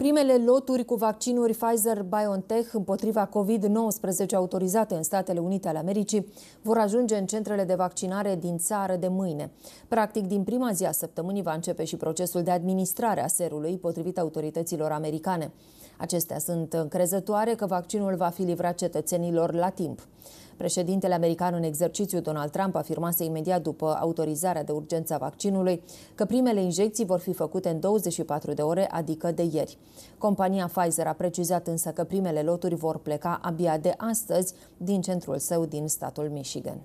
Primele loturi cu vaccinuri Pfizer-BioNTech împotriva COVID-19 autorizate în Statele Unite ale Americii vor ajunge în centrele de vaccinare din țară de mâine. Practic, din prima zi a săptămânii va începe și procesul de administrare a serului potrivit autorităților americane. Acestea sunt încrezătoare că vaccinul va fi livrat cetățenilor la timp. Președintele american în exercițiu Donald Trump afirmase imediat după autorizarea de urgență a vaccinului că primele injecții vor fi făcute în 24 de ore, adică de ieri. Compania Pfizer a precizat însă că primele loturi vor pleca abia de astăzi din centrul său din statul Michigan.